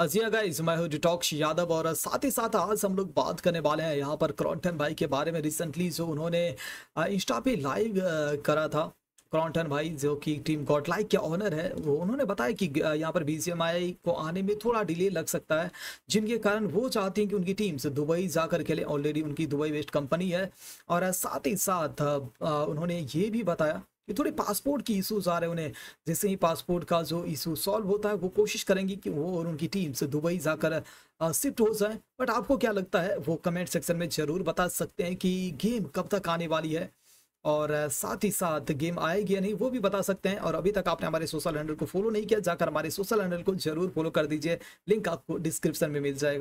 अजिया guys मैं हूं detox Yadav और साथ ही साथ आज हम लोग बात करने वाले हैं यहाँ पर क्रॉन्टन भाई के बारे में रिसेंटली जो उन्होंने इंस्टा पे लाइव करा था क्रॉन्टन भाई जो कि टीम गॉड लाइक के ऑनर है वो उन्होंने बताया कि यहाँ पर बी को आने में थोड़ा डिले लग सकता है जिनके कारण वो चाहते हैं कि उनकी टीम से दुबई जाकर खेले ऑलरेडी उनकी दुबई वेस्ट कंपनी है और साथ ही साथ उन्होंने ये भी बताया ये थोड़े पासपोर्ट की इशूज आ रहे हैं उन्हें जैसे ही पासपोर्ट का जो इशू सॉल्व होता है वो कोशिश करेंगी कि वो और उनकी टीम से दुबई जाकर शिफ्ट हो जाए बट आपको क्या लगता है वो कमेंट सेक्शन में ज़रूर बता सकते हैं कि गेम कब तक आने वाली है और साथ ही साथ गेम आएगी या नहीं वो भी बता सकते हैं और अभी तक आपने हमारे सोशल हैंडल को फॉलो नहीं किया जाकर हमारे सोशल हैंडल को जरूर फॉलो कर दीजिए लिंक आपको डिस्क्रिप्शन में मिल जाएगा